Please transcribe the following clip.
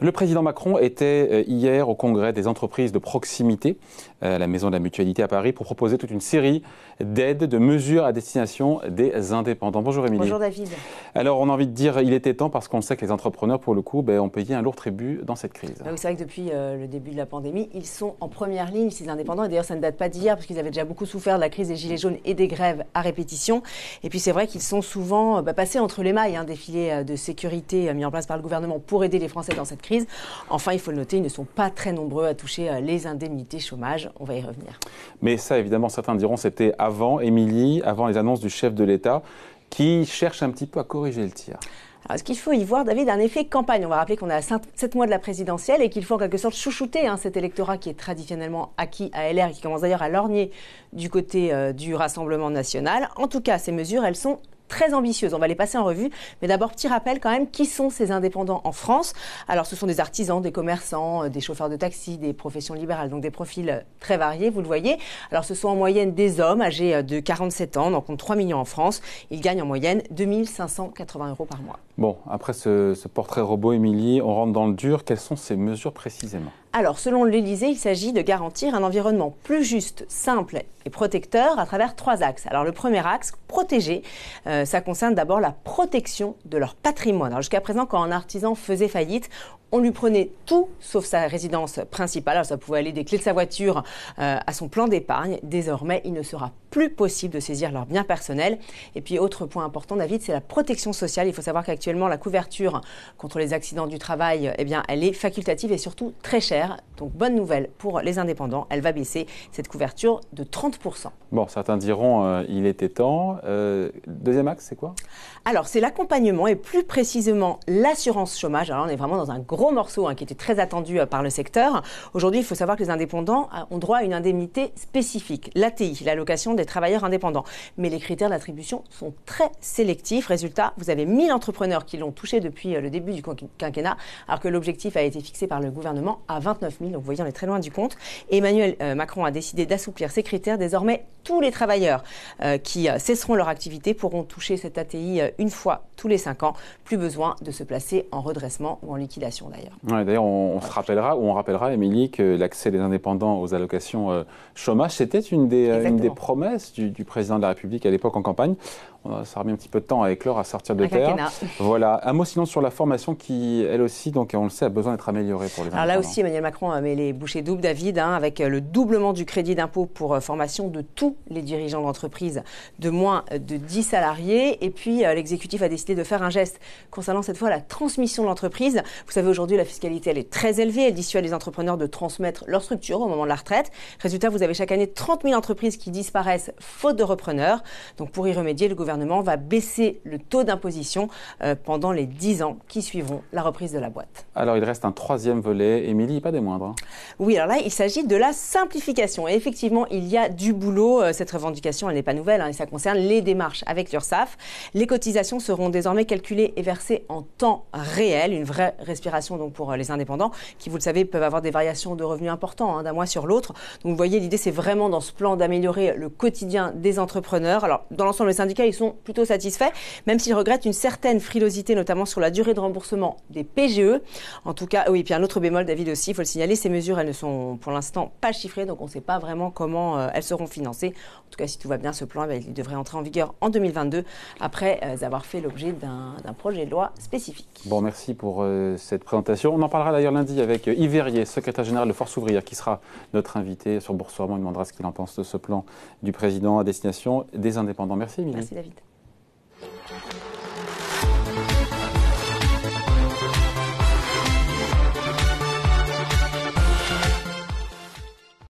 Le président Macron était euh, hier au congrès des entreprises de proximité, à euh, la Maison de la Mutualité à Paris, pour proposer toute une série d'aides, de mesures à destination des indépendants. Bonjour Émilie. Bonjour David. Alors on a envie de dire il était temps parce qu'on sait que les entrepreneurs, pour le coup, ben, ont payé un lourd tribut dans cette crise. Ah oui, c'est vrai que depuis euh, le début de la pandémie, ils sont en première ligne, ces indépendants. Et d'ailleurs, ça ne date pas d'hier parce qu'ils avaient déjà beaucoup souffert de la crise des gilets jaunes et des grèves à répétition. Et puis c'est vrai qu'ils sont souvent bah, passés entre les mailles hein, des filets de sécurité mis en place par le gouvernement pour aider les Français dans cette crise Enfin, il faut le noter, ils ne sont pas très nombreux à toucher euh, les indemnités chômage. On va y revenir. Mais ça, évidemment, certains diront c'était avant Émilie, avant les annonces du chef de l'État, qui cherche un petit peu à corriger le tir. Alors, ce qu'il faut y voir, David, un effet campagne. On va rappeler qu'on a sept mois de la présidentielle et qu'il faut en quelque sorte chouchouter hein, cet électorat qui est traditionnellement acquis à LR et qui commence d'ailleurs à lorgner du côté euh, du Rassemblement national. En tout cas, ces mesures, elles sont très ambitieuses. On va les passer en revue. Mais d'abord, petit rappel quand même, qui sont ces indépendants en France Alors, ce sont des artisans, des commerçants, euh, des chauffeurs de taxi, des professions libérales, donc des profils euh, très variés, vous le voyez. Alors, ce sont en moyenne des hommes âgés euh, de 47 ans, on compte 3 millions en France. Ils gagnent en moyenne 580 euros par mois. Bon, après ce, ce portrait robot, Émilie, on rentre dans le dur. Quelles sont ces mesures précisément alors, selon l'Élysée, il s'agit de garantir un environnement plus juste, simple et protecteur à travers trois axes. Alors, le premier axe, protéger, euh, ça concerne d'abord la protection de leur patrimoine. Alors, jusqu'à présent, quand un artisan faisait faillite, on lui prenait tout sauf sa résidence principale. Alors, ça pouvait aller des clés de sa voiture euh, à son plan d'épargne. Désormais, il ne sera plus possible de saisir leurs biens personnels. Et puis, autre point important, David, c'est la protection sociale. Il faut savoir qu'actuellement, la couverture contre les accidents du travail, eh bien, elle est facultative et surtout très chère. Donc bonne nouvelle pour les indépendants, elle va baisser cette couverture de 30%. Bon, certains diront euh, il était temps. Euh, deuxième axe, c'est quoi Alors c'est l'accompagnement et plus précisément l'assurance chômage. Alors on est vraiment dans un gros morceau hein, qui était très attendu euh, par le secteur. Aujourd'hui, il faut savoir que les indépendants ont droit à une indemnité spécifique, l'ATI, l'allocation des travailleurs indépendants. Mais les critères d'attribution sont très sélectifs. Résultat, vous avez 1000 entrepreneurs qui l'ont touché depuis le début du quinquennat, alors que l'objectif a été fixé par le gouvernement à 20 000, donc vous on est très loin du compte. Emmanuel euh, Macron a décidé d'assouplir ses critères. Désormais, tous les travailleurs euh, qui euh, cesseront leur activité pourront toucher cette ATI une fois tous les cinq ans. Plus besoin de se placer en redressement ou en liquidation d'ailleurs. d'ailleurs, on, se rappellera ou on rappellera, Émilie, que l'accès des indépendants aux allocations chômage, c'était une des, des promesses du, président de la République à l'époque en campagne ça a mis un petit peu de temps à éclore, à sortir de terre. Voilà. Un mot sinon sur la formation qui, elle aussi, donc on le sait, a besoin d'être améliorée pour les Alors là aussi, Emmanuel Macron met les bouchées doubles, David, hein, avec euh, le doublement du crédit d'impôt pour euh, formation de tous les dirigeants d'entreprise de moins de 10 salariés. Et puis, euh, l'exécutif a décidé de faire un geste concernant cette fois la transmission de l'entreprise. Vous savez, aujourd'hui, la fiscalité, elle est très élevée. Elle dissuade les entrepreneurs de transmettre leur structure au moment de la retraite. Résultat, vous avez chaque année 30 000 entreprises qui disparaissent faute de repreneurs. Donc, pour y remédier, le gouvernement va baisser le taux d'imposition pendant les 10 ans qui suivront la reprise de la boîte. Alors, il reste un troisième volet, Émilie, des moindres. Hein. Oui, alors là, il s'agit de la simplification. Et effectivement, il y a du boulot. Euh, cette revendication, elle n'est pas nouvelle, hein, et ça concerne les démarches avec l'URSSAF. Les cotisations seront désormais calculées et versées en temps réel. Une vraie respiration donc pour euh, les indépendants, qui, vous le savez, peuvent avoir des variations de revenus importants hein, d'un mois sur l'autre. Donc vous voyez, l'idée, c'est vraiment dans ce plan d'améliorer le quotidien des entrepreneurs. Alors, dans l'ensemble, les syndicats, ils sont plutôt satisfaits, même s'ils regrettent une certaine frilosité, notamment sur la durée de remboursement des PGE. En tout cas, oui, et puis un autre bémol, David aussi, faut le signaler, ces mesures, elles ne sont pour l'instant pas chiffrées, donc on ne sait pas vraiment comment euh, elles seront financées. En tout cas, si tout va bien, ce plan, eh il devrait entrer en vigueur en 2022 après euh, avoir fait l'objet d'un projet de loi spécifique. Bon, merci pour euh, cette présentation. On en parlera d'ailleurs lundi avec Yves Verrier, secrétaire général de Force Ouvrière, qui sera notre invité sur Boursorama. On demandera ce qu'il en pense de ce plan du président à destination des indépendants. Merci, Émilie. Merci, David.